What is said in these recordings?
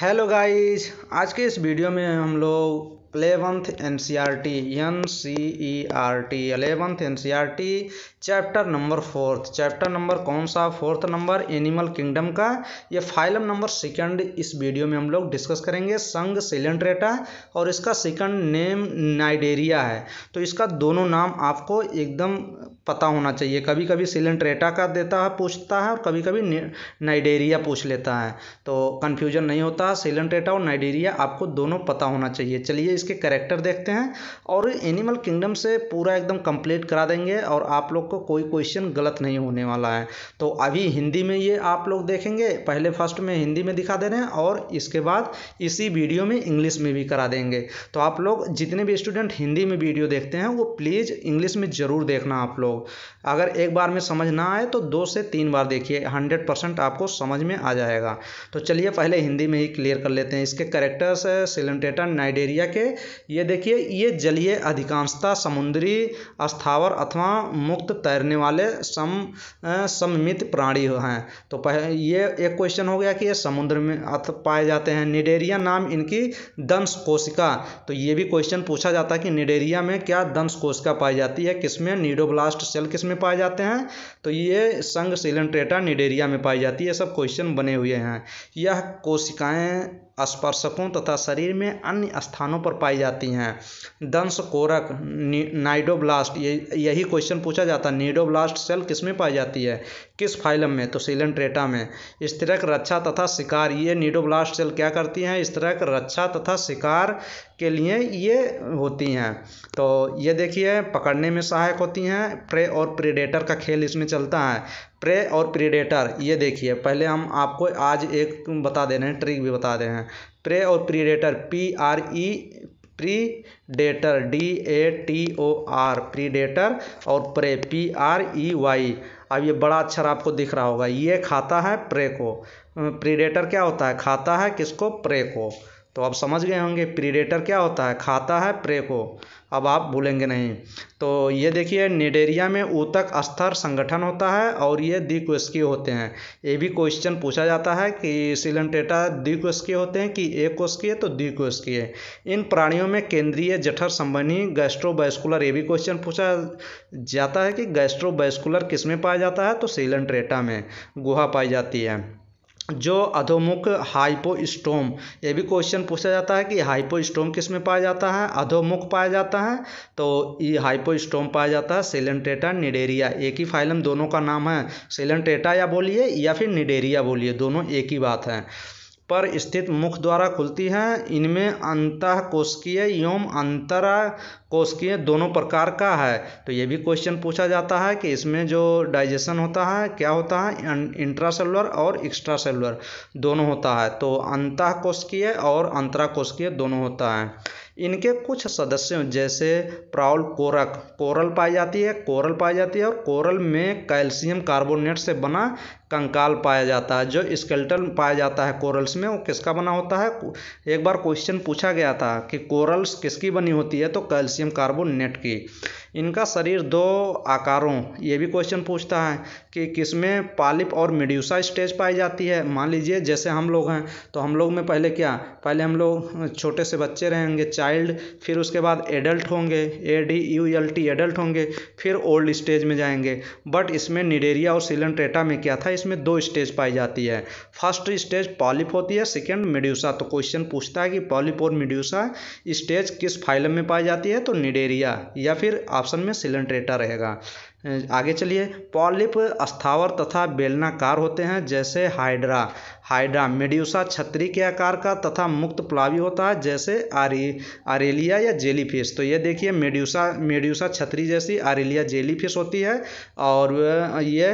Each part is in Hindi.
हेलो गाइस आज के इस वीडियो में हम लोग eleventh N C R T N C E R T eleventh N C R T chapter number fourth chapter number कौन सा फोर्थ नंबर एनिमल किंगडम का ये फाइलम नंबर सेकंड इस वीडियो में हम लोग डिस्कस करेंगे संग सिलेंट्रेटा और इसका सेकंड नेम नाइडेरिया है तो इसका दोनों नाम आपको एकदम पता होना चाहिए कभी कभी सिलेंट्रेटा का देता है पूछता है और कभी कभी नाइडेरिया पूछ लेता है तो कन्फ्यूजन नहीं होता सिलेंट्रेटा और नाइडेरिया आपको दोनों पता होना चाहिए चलिए इस इसके करेक्टर देखते हैं और एनिमल किंगडम से पूरा एकदम कंप्लीट करा देंगे और आप लोग को कोई क्वेश्चन गलत नहीं होने वाला है तो अभी हिंदी में ये आप लोग देखेंगे पहले फर्स्ट में हिंदी में दिखा दे रहे हैं और इसके बाद इसी वीडियो में इंग्लिश में भी करा देंगे तो आप लोग जितने भी स्टूडेंट हिंदी में वीडियो देखते हैं वो प्लीज़ इंग्लिश में ज़रूर देखना आप लोग अगर एक बार में समझ ना आए तो दो से तीन बार देखिए हंड्रेड परसेंट आपको समझ में आ जाएगा तो चलिए पहले हिंदी में ही क्लियर कर लेते हैं इसके करेक्टर्स है सिलेंटेटर नाइडेरिया के ये देखिए ये जलीय अधिकांशता समुद्री स्थावर अथवा मुक्त तैरने वाले सम सममित प्राणी हैं तो पह ये एक क्वेश्चन हो गया कि ये समुद्र में पाए जाते हैं निडेरिया नाम इनकी दंश कोशिका तो ये भी क्वेश्चन पूछा जाता है कि निडेरिया में क्या दंश कोशिका पाई जाती है किसमें नीडोब्लास्ट सेल किसमें पाए जाते हैं तो ये संग सिलेंट्रेटा निडेरिया में पाई जाती है सब क्वेश्चन बने हुए हैं यह कोशिकाएं स्पर्शकों तथा शरीर में अन्य स्थानों पर पाई जाती हैं दंश कोरक नाइडोब्लास्ट यही क्वेश्चन पूछा जाता है नीडोब्लास्ट सेल किस में पाई जाती है किस फाइलम में तो सीलेंट्रेटा में इस तरह रक्षा तथा शिकार ये नीडोब्लास्ट सेल क्या करती हैं इस तरह रक्षा तथा शिकार के लिए ये होती हैं तो ये देखिए पकड़ने में सहायक होती हैं प्रे और प्रीडेटर का खेल इसमें चलता है प्रे और प्रीडेटर ये देखिए पहले हम आपको आज एक बता दे रहे हैं ट्रिक भी बता दे रहे हैं प्रे और predator P R E predator D A T O R predator और prey P R E Y अब ये बड़ा अक्षर आपको दिख रहा होगा ये खाता है प्रे को प्रीडेटर क्या होता है खाता है किसको प्रे को तो आप समझ गए होंगे प्रीडेटर क्या होता है खाता है प्रे को अब आप भूलेंगे नहीं तो ये देखिए निडेरिया में ऊतक स्तर संगठन होता है और ये द्विकोष्कीय होते हैं ये भी क्वेश्चन पूछा जाता है कि सिलेंटेटा द्विकोष्कीय होते हैं कि एक है तो द्विकोष्कीय इन प्राणियों में केंद्रीय जठर संबंधी गैस्ट्रोबैस्कुलर ये भी क्वेश्चन पूछा जाता है कि गैस्ट्रोबैस्कुलर किस में पाया जाता है तो सिलेंट्रेटा में गुहा पाई जाती है जो अधोमुख हाइपोस्टोम ये भी क्वेश्चन पूछा जाता है कि हाइपोस्टोम किस में पाया जाता है अधोमुख पाया जाता है तो ये हाइपोस्टोम पाया जाता है सेलेंटेटा निडेरिया एक ही फाइलम दोनों का नाम है सेलेंटेटा या बोलिए या फिर निडेरिया बोलिए दोनों एक ही बात है पर स्थित मुख द्वारा खुलती हैं इनमें कोशकीय एवं अंतरा कोशकीय दोनों प्रकार का है तो ये भी क्वेश्चन पूछा जाता है कि इसमें जो डाइजेशन होता है क्या होता है इंट्रासेलुलर और एक्स्ट्रा सेलुलर दोनों होता है तो कोशकीय और अंतरा कोशकीय दोनों होता है इनके कुछ सदस्यों जैसे प्राउल कोरक कोरल पाई जाती है कोरल पाई जाती है और कोरल में कैल्शियम कार्बोनेट से बना कंकाल पाया जाता है जो स्केल्टन पाया जाता है कोरल्स में वो किसका बना होता है एक बार क्वेश्चन पूछा गया था कि कोरल्स किसकी बनी होती है तो कैल्शियम कार्बोनेट की इनका शरीर दो आकारों ये भी क्वेश्चन पूछता है कि किसमें पालिप और मिड्यूसा स्टेज पाई जाती है मान लीजिए जैसे हम लोग हैं तो हम लोग में पहले क्या पहले हम लोग छोटे से बच्चे रहेंगे चाइल्ड फिर उसके बाद एडल्ट होंगे A D U L T adult होंगे फिर ओल्ड स्टेज में जाएंगे बट इसमें निडेरिया और सिलेंट्रेटा में क्या था इसमें दो स्टेज पाई जाती है फर्स्ट स्टेज पॉलिप होती है सेकेंड मिड्यूसा तो क्वेश्चन पूछता है कि पॉलिप और मिड्यूसा स्टेज किस फाइलम में पाई जाती है तो निडेरिया या फिर आप ऑप्शन में सिलेंट्रेटा रहेगा आगे चलिए पॉलिप स्थावर तथा बेलनाकार होते हैं जैसे हाइड्रा हाइड्रा मेड्यूसा छतरी के आकार का तथा मुक्त प्लावी होता है जैसे आरी आरेलिया या जेलीफिश तो ये देखिए मेड्यूसा मेड्यूसा छतरी जैसी आरेलिया जेलीफिश होती है और ये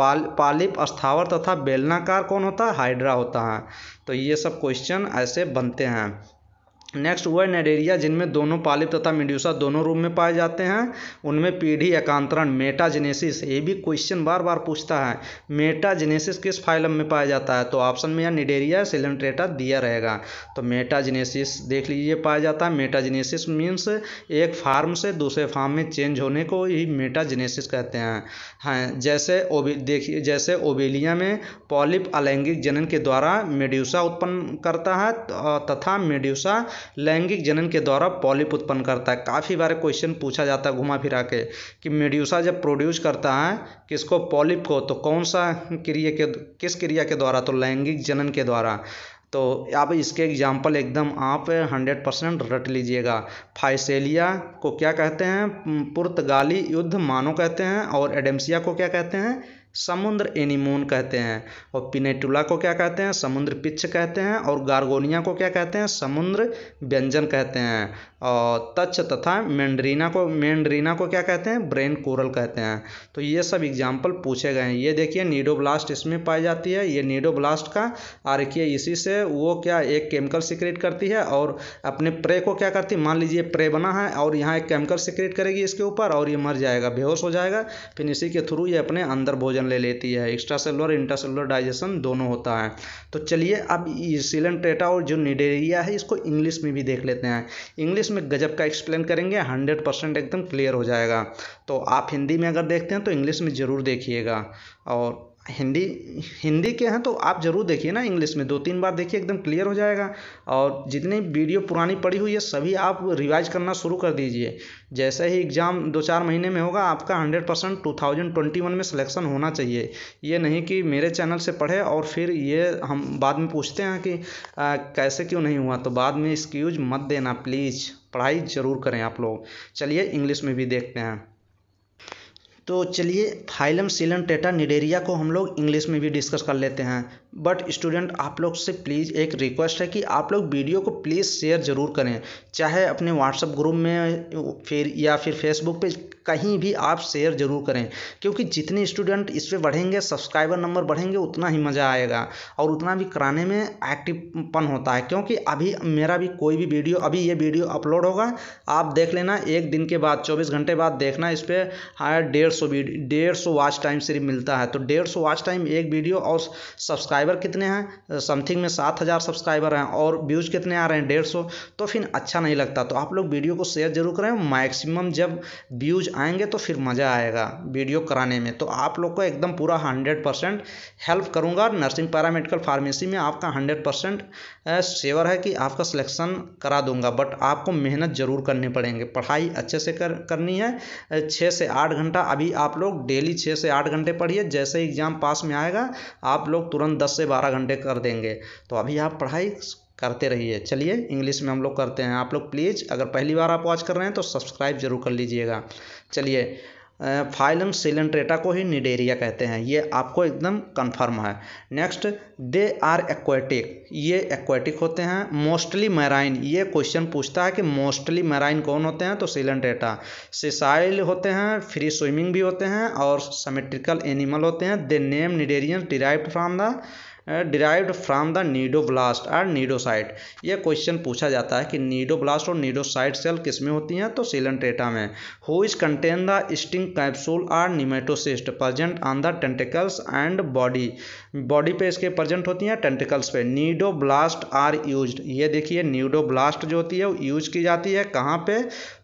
पाल पालिप स्थावर तथा बेलनाकार कौन होता है हाइड्रा होता है तो ये सब क्वेश्चन ऐसे बनते हैं नेक्स्ट वह नडेरिया जिनमें दोनों पालिप तथा मिड्यूसा दोनों रूप में पाए जाते हैं उनमें पीढ़ी एकांतरण मेटाजेनेसिस ये भी क्वेश्चन बार बार पूछता है मेटाजेनेसिस किस फाइलम में पाया जाता है तो ऑप्शन में यह निडेरिया सिलेंट्रेटा दिया रहेगा तो मेटाजेनेसिस देख लीजिए पाया जाता है मेटाजेनेसिस मीन्स एक फार्म से दूसरे फार्म में चेंज होने को ही मेटाजेनेसिस कहते हैं हाँ जैसे ओबे देखिए जैसे ओबेलिया में पॉलिप अलैंगिक जनन के द्वारा मेड्यूसा उत्पन्न करता है तथा मेड्यूसा लैंगिक जनन के द्वारा पॉलिप उत्पन्न करता है काफ़ी बार क्वेश्चन पूछा जाता है घुमा फिरा के कि मेड्यूसा जब प्रोड्यूस करता है किसको पॉलिप को तो कौन सा क्रिया के किस क्रिया के द्वारा तो लैंगिक जनन के द्वारा तो आप इसके एग्जाम्पल एकदम आप हंड्रेड परसेंट रट लीजिएगा फाइसेलिया को क्या कहते हैं पुर्तगाली युद्ध मानो कहते हैं और एडेम्सिया को क्या कहते हैं समुद्र एनीमोन कहते हैं और पिनेटुला को क्या कहते हैं समुद्र पिच्छ कहते हैं और गार्गोनिया को क्या कहते हैं समुद्र व्यंजन कहते हैं और तच तथा मेंड्रीना को मेंड्रीना को क्या कहते हैं ब्रेन कोरल कहते हैं तो ये सब एग्जाम्पल पूछे गए हैं ये देखिए नीडोब्लास्ट इसमें पाई जाती है ये नीडोब्लास्ट का आरखिए इसी से वो क्या एक केमिकल सिक्रेट करती है और अपने प्रे को क्या करती है मान लीजिए प्रे बना है और यहाँ एक केमिकल सिक्रेट करेगी इसके ऊपर और ये मर जाएगा बेहोश हो जाएगा फिर इसी के थ्रू ये अपने अंदर भोजन ऑक्सीजन ले लेती है एक्स्ट्रासेलुलर सेलुलर डाइजेशन दोनों होता है तो चलिए अब सिलेंट्रेटा और जो निडेरिया है इसको इंग्लिश में भी देख लेते हैं इंग्लिश में गजब का एक्सप्लेन करेंगे हंड्रेड परसेंट एकदम क्लियर हो जाएगा तो आप हिंदी में अगर देखते हैं तो इंग्लिश में ज़रूर देखिएगा और हिंदी हिंदी के हैं तो आप ज़रूर देखिए ना इंग्लिश में दो तीन बार देखिए एकदम क्लियर हो जाएगा और जितनी वीडियो पुरानी पड़ी हुई है सभी आप रिवाइज करना शुरू कर दीजिए जैसे ही एग्ज़ाम दो चार महीने में होगा आपका hundred percent two thousand twenty one में सिलेक्शन होना चाहिए ये नहीं कि मेरे चैनल से पढ़े और फिर ये हम बाद में पूछते हैं कि आ, कैसे क्यों नहीं हुआ तो बाद में एक्सक्यूज मत देना प्लीज़ पढ़ाई ज़रूर करें आप लोग चलिए इंग्लिश में भी देखते हैं तो चलिए फाइलम सीलम टेटा निडेरिया को हम लोग इंग्लिश में भी डिस्कस कर लेते हैं बट स्टूडेंट आप लोग से प्लीज़ एक रिक्वेस्ट है कि आप लोग वीडियो को प्लीज़ शेयर ज़रूर करें चाहे अपने व्हाट्सअप ग्रुप में फिर या फिर फेसबुक पे कहीं भी आप शेयर ज़रूर करें क्योंकि जितने स्टूडेंट इस पर बढ़ेंगे सब्सक्राइबर नंबर बढ़ेंगे उतना ही मज़ा आएगा और उतना भी कराने में एक्टिवपन होता है क्योंकि अभी मेरा भी कोई भी वीडियो अभी ये वीडियो अपलोड होगा आप देख लेना एक दिन के बाद चौबीस घंटे बाद देखना इस पर हाँ, डेढ़ सौ डेढ़ सौ वाच टाइम सिर्फ मिलता है तो डेढ़ सौ वाच टाइम एक वीडियो और सब्सक्राइबर कितने हैं समथिंग में सात हज़ार सब्सक्राइबर हैं और व्यूज़ कितने आ रहे हैं डेढ़ सौ तो फिर अच्छा नहीं लगता तो आप लोग वीडियो को शेयर जरूर करें मैक्सिमम जब व्यूज़ आएंगे तो फिर मज़ा आएगा वीडियो कराने में तो आप लोग को एकदम पूरा हंड्रेड परसेंट हेल्प करूँगा नर्सिंग पैरामेडिकल फार्मेसी में आपका हंड्रेड परसेंट सेवर है कि आपका सिलेक्शन करा दूंगा बट आपको मेहनत ज़रूर करनी पड़ेंगे पढ़ाई अच्छे से कर करनी है छः से आठ घंटा अभी अभी आप लोग डेली छः से आठ घंटे पढ़िए जैसे एग्ज़ाम पास में आएगा आप लोग तुरंत दस से बारह घंटे कर देंगे तो अभी आप पढ़ाई करते रहिए चलिए इंग्लिश में हम लोग करते हैं आप लोग प्लीज़ अगर पहली बार आप वॉच कर रहे हैं तो सब्सक्राइब जरूर कर लीजिएगा चलिए फाइलम सिलेंट्रेटा को ही निडेरिया कहते हैं ये आपको एकदम कंफर्म है नेक्स्ट दे आर एक्वेटिक ये एक्वेटिक होते हैं मोस्टली मैराइन ये क्वेश्चन पूछता है कि मोस्टली मैराइन कौन होते हैं तो सिलेंट्रेटा सिसाइल होते हैं फ्री स्विमिंग भी होते हैं और समेट्रिकल एनिमल होते हैं they name cnidarian derive from the derived from the cnidoblast और नीडोसाइट ये क्वेश्चन पूछा जाता है कि नीडोब्लास्ट और नीडोसाइट सेल किस में होती हैं तो सीलेंट्रेटा में who is contain the sting capsule or nematocyst present on the tentacles and body body पे इसके प्रजेंट होती हैं टेंटिकल्स पे नीडोब्लास्ट आर यूज ये देखिए नीडोब्लास्ट जो होती है वो यूज की जाती है कहाँ पे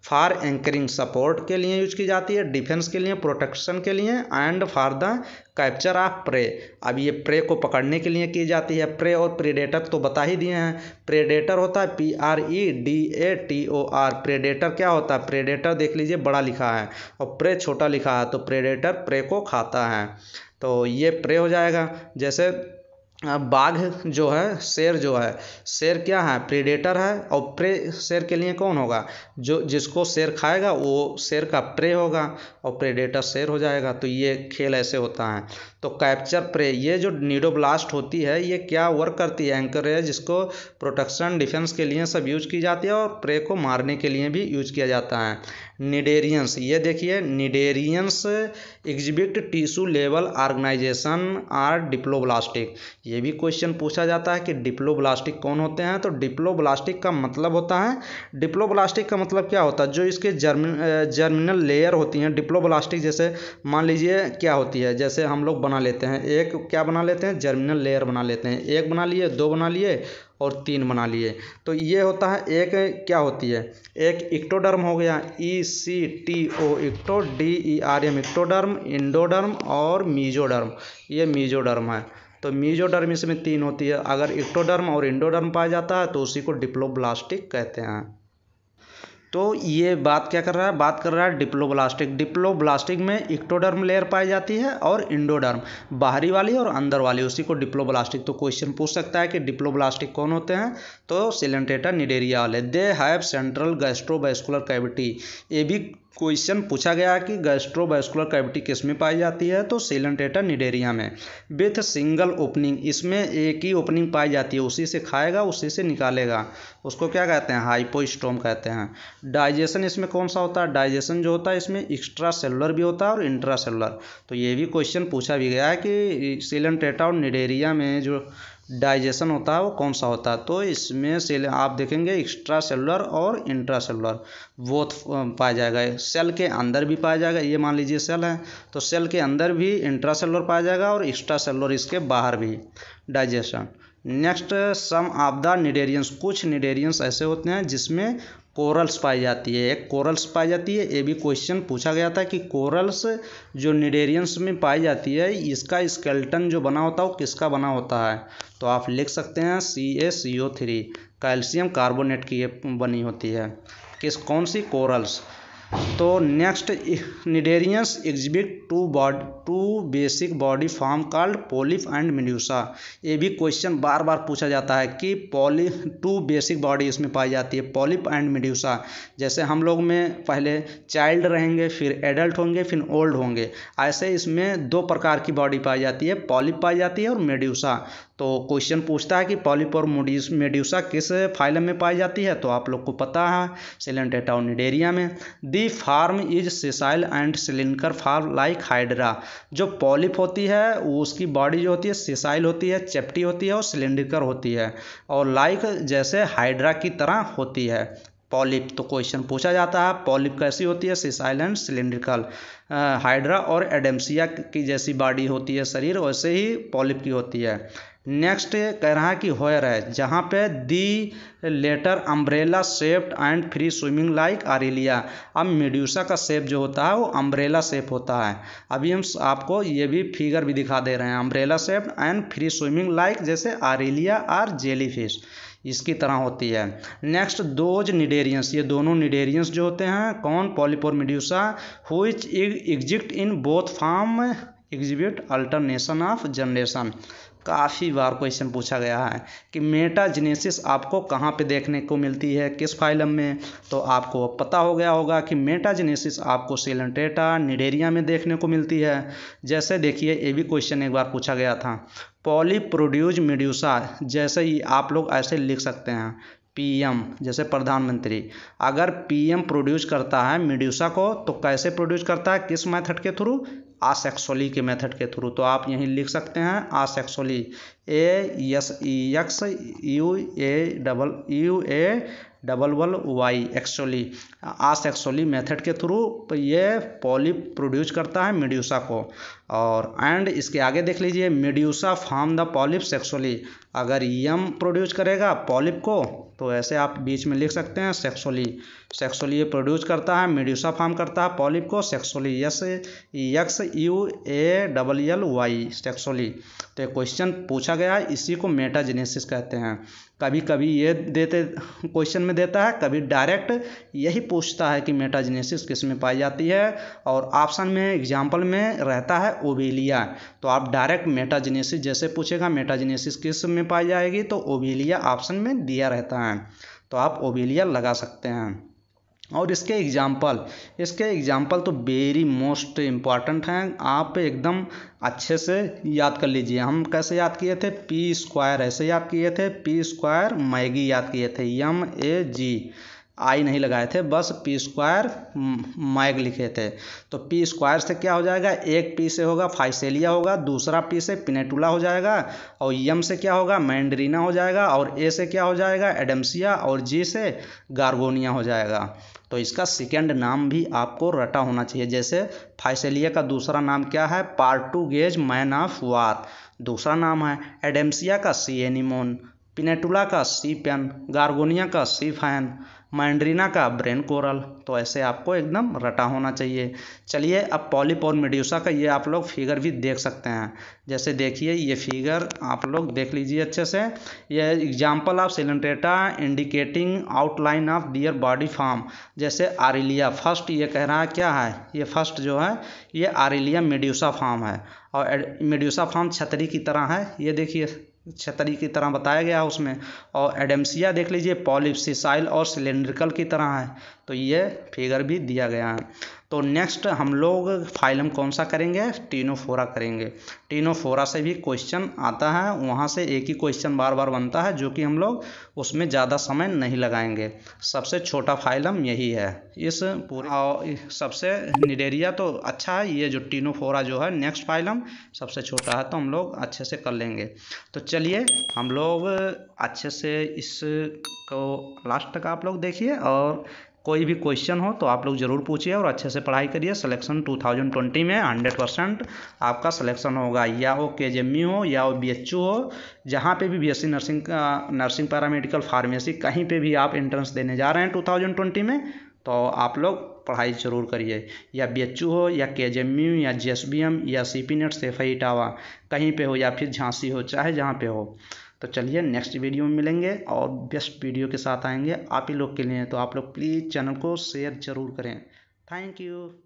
फॉर एंकरिंग सपोर्ट के लिए यूज की जाती है डिफेंस के लिए प्रोटेक्शन के लिए and for the capture of prey अब ये प्रे को पकड़ने के लिए की जाती है प्रे और प्रेडेटर तो बता ही दिए हैं प्रेडेटर होता है P R E D A T O R predator क्या होता है प्रेडेटर देख लीजिए बड़ा लिखा है और प्रे छोटा लिखा है तो प्रेडेटर प्रे को खाता है तो ये प्रे हो जाएगा जैसे बाघ जो है शेर जो है शेर क्या है प्रीडेटर है और प्रे शेर के लिए कौन होगा जो जिसको शेर खाएगा वो शेर का प्रे होगा और प्रीडेटर शेर हो जाएगा तो ये खेल ऐसे होता है तो कैप्चर प्रे ये जो नीडो ब्लास्ट होती है ये क्या वर्क करती है एंकर है जिसको प्रोटेक्शन डिफेंस के लिए सब यूज की जाती है और प्रे को मारने के लिए भी यूज किया जाता है निडेरियंस ये देखिए cnidarians exhibit tissue level organization or diploblastic ये भी क्वेश्चन पूछा जाता है कि डिप्लोब्लास्टिक कौन होते हैं तो डिप्लोब्लास्टिक का मतलब होता है डिप्लोब्लास्टिक का मतलब क्या होता है जो इसके जर्मिन जर्मिनल लेयर होती हैं डिप्लोब्लास्टिक जैसे मान लीजिए क्या होती है जैसे हम लोग बना बना लेते हैं एक क्या बना लेते हैं जर्मिनल लेयर बना लेते हैं एक बना लिए दो बना लिए और तीन बना लिए तो ये होता है एक क्या होती है एक इक्टोडर्म हो गया E C T O ecto D E R M ectoderm endoderm और मीजोडर्म ये मीजोडर्म है तो मीजोडर्म इसमें तीन होती है अगर इक्टोडर्म और इंडोडर्म पाया जाता है तो उसी को डिप्लोब्लास्टिक कहते हैं तो ये बात क्या कर रहा है बात कर रहा है डिप्लोब्लास्टिक डिप्लोब्लास्टिक में इक्टोडर्म लेयर पाई जाती है और इंडोडर्म बाहरी वाली और अंदर वाली उसी को डिप्लोब्लास्टिक तो क्वेश्चन पूछ सकता है कि डिप्लोब्लास्टिक कौन होते हैं तो सिलेंटेटा निडेरिया वाले they have central gastrovascular cavity ये भी क्वेश्चन पूछा गया कि गैस्ट्रोवास्कुलर कैविटी किस में पाई जाती है तो सिलेंटेटर निडेरिया में विथ सिंगल ओपनिंग इसमें एक ही ओपनिंग पाई जाती है उसी से खाएगा उसी से निकालेगा उसको क्या कहते हैं हाइपोस्टोम कहते हैं डाइजेशन इसमें कौन सा होता है डाइजेशन जो होता है इसमें एक्स्ट्रा सेलुलर भी होता है और इंट्रा सेलुलर तो ये भी क्वेश्चन पूछा भी गया है कि सिलेंटेटा और निडेरिया में जो डाइजेशन होता है वो कौन सा होता है तो इसमें सेल आप देखेंगे एक्स्ट्रा सेलुलर और इंट्रा सेलुलर बोथ पाया जाएगा सेल के अंदर भी पाया जाएगा ये मान लीजिए सेल है तो सेल के अंदर भी इंट्रा सेलुलर पाया जाएगा और एक्स्ट्रा सेलुलर इसके बाहर भी digestion next some of the cnidarians कुछ निडेरियंस ऐसे होते हैं जिसमें कोरल्स पाई जाती है एक कोरल्स पाई जाती है ये भी क्वेश्चन पूछा गया था कि कोरल्स जो निडेरियंस में पाई जाती है इसका स्केल्टन जो बना होता है वो किसका बना होता है तो आप लिख सकते हैं C A C O three calcium carbonate की ये बनी होती है किस कौन सी कोरल्स तो next cnidarians exhibit two bod two basic body form called polyp and medusa ये भी क्वेश्चन बार बार पूछा जाता है कि पॉली टू बेसिक बॉडी इसमें पाई जाती है पॉलिप एंड मिन्यूसा जैसे हम लोग में पहले चाइल्ड रहेंगे फिर एडल्ट होंगे फिर ओल्ड होंगे ऐसे इसमें दो प्रकार की बॉडी पाई जाती है पॉलिप पाई जाती है और मेड्यूसा तो क्वेश्चन पूछता है कि पॉलीपोर मेड्यूसा किस फाइलम में पाई जाती है तो आप लोग को पता है सिलेंटेटाउनिडेरिया में the form is sessile and cylindrical form like hydra जो पॉलिप होती है उसकी बॉडी जो होती है सिसाइल होती है चेप्टी होती है और सिलेंडिकर होती है और लाइक जैसे हाइड्रा की तरह होती है पॉलिप तो क्वेश्चन पूछा जाता है पॉलिप कैसी होती है सिसाइल एंड सिलेंड्रिकल हाइड्रा और एडेम्सिया की जैसी बॉडी होती है शरीर वैसे ही पॉलिप की होती है नेक्स्ट कह रहा है कि होयर है जहाँ पे the later umbrella shaped and free swimming like aurelia अब मेड्यूसा का शेप जो होता है वो अम्ब्रेला सेप होता है अभी हम आपको ये भी फिगर भी दिखा दे रहे हैं umbrella shaped and free swimming like जैसे आरेलिया और जेलीफिश इसकी तरह होती है नेक्स्ट दोज निडेरियंस ये दोनों निडेरियंस जो होते हैं कौन पॉलीपोर मिड्यूसा हुई exist in both form exhibit alternation of generation काफ़ी बार क्वेश्चन पूछा गया है कि मेटाजिनेसिस आपको कहाँ पे देखने को मिलती है किस फाइलम में तो आपको पता हो गया होगा कि मेटाजिनेसिस आपको सेलेंटेटा निडेरिया में देखने को मिलती है जैसे देखिए ये भी क्वेश्चन एक बार पूछा गया था पॉली प्रोड्यूज मेड्यूसा जैसे ही आप लोग ऐसे लिख सकते हैं पीएम जैसे प्रधानमंत्री अगर पीएम प्रोड्यूस करता है मीड्यूसा को तो कैसे प्रोड्यूस करता है किस मेथड के थ्रू आसेक्सोली के मेथड के थ्रू तो आप यहीं लिख सकते हैं asexually A S X U A double U A double L Y asexually asexually method के थ्रू तो ये पॉलिप प्रोड्यूस करता है मेड्यूसा को और एंड इसके आगे देख लीजिए medusa form the polyp sexually अगर यम प्रोड्यूस करेगा पॉलिप को तो ऐसे आप बीच में लिख सकते हैं सेक्सुअली सेक्सुअली ये प्रोड्यूस करता है मेड्यूसा फार्म करता है पॉलिप को sexually S X U A double L Y sexually तो ये क्वेश्चन पूछा गया है इसी को मेटाजेनेसिस कहते हैं कभी कभी ये देते क्वेश्चन में देता है कभी डायरेक्ट यही पूछता है कि मेटाजेनेसिस किस में पाई जाती है और ऑप्शन में एग्जाम्पल में रहता है ओबेलिया तो आप डायरेक्ट मेटाजेनेसिस जैसे पूछेगा मेटाजेनेसिस किस में पाई जाएगी तो ओबेलिया ऑप्शन में दिया रहता है तो आप ओबेलिया लगा सकते हैं और इसके एग्जाम्पल इसके एग्जाम्पल तो वेरी मोस्ट इम्पॉर्टेंट हैं आप एकदम अच्छे से याद कर लीजिए हम कैसे याद किए थे पी स्क्वायर ऐसे याद किए थे पी स्क्वायर मैगी याद किए थे एम ए जी आई नहीं लगाए थे बस पी स्क्वायर माइग लिखे थे तो पी स्क्वायर से क्या हो जाएगा एक पी से होगा फाइसेलिया होगा दूसरा पी से पिनेटुला हो जाएगा और यम से क्या होगा मैंड्रीना हो जाएगा और ए से क्या हो जाएगा एडम्सिया और जी से गार्गोनिया हो जाएगा तो इसका सेकेंड नाम भी आपको रटा होना चाहिए जैसे फाइसेलिया का दूसरा नाम क्या है गेज मैन ऑफ वार दूसरा नाम है एडम्सिया का सी एनिमोन पिनेटुला का सी पेन गार्गोनिया का सी फैन माइंड्रीना का ब्रेन कोरल तो ऐसे आपको एकदम रटा होना चाहिए चलिए अब पॉलिप और मेड्यूसा का ये आप लोग फिगर भी देख सकते हैं जैसे देखिए ये फिगर आप लोग देख लीजिए अच्छे से ये example of coelenterata indicating outline of their body form जैसे आरिलिया फर्स्ट ये कह रहा है क्या है ये फर्स्ट जो है ये आरिलिया मेड्यूसा फार्म है और मेड्यूसा फार्म छतरी की तरह है ये देखिए छतरी की तरह बताया गया है उसमें और एडेम्सिया देख लीजिए पॉलिपसिसाइल और सिलेंड्रिकल की तरह है तो ये फिगर भी दिया गया है तो नेक्स्ट हम लोग फाइलम कौन सा करेंगे टीनोफोरा करेंगे टीनोफोरा से भी क्वेश्चन आता है वहाँ से एक ही क्वेश्चन बार बार बनता है जो कि हम लोग उसमें ज़्यादा समय नहीं लगाएंगे सबसे छोटा फाइलम यही है इस पूरे सबसे निडेरिया तो अच्छा है ये जो टीनोफोरा जो है नेक्स्ट फाइलम सबसे छोटा है तो हम लोग अच्छे से कर लेंगे तो चलिए हम लोग अच्छे से इस को लास्ट तक आप लोग देखिए और कोई भी क्वेश्चन हो तो आप लोग ज़रूर पूछिए और अच्छे से पढ़ाई करिए सिलेक्शन 2020 में 100 परसेंट आपका सिलेक्शन होगा या वो के हो या वो बी हो जहाँ पे भी सी नर्सिंग नर्सिंग पैरामेडिकल फार्मेसी कहीं पे भी आप एंट्रेंस देने जा रहे हैं 2020 में तो आप लोग पढ़ाई जरूर करिए या बी हो या के या जे या सी पी नेट सेफ कहीं पर हो या फिर झांसी हो चाहे जहाँ पे हो तो चलिए नेक्स्ट वीडियो में मिलेंगे और बेस्ट वीडियो के साथ आएंगे आप ही लोग के लिए तो आप लोग प्लीज़ चैनल को शेयर ज़रूर करें थैंक यू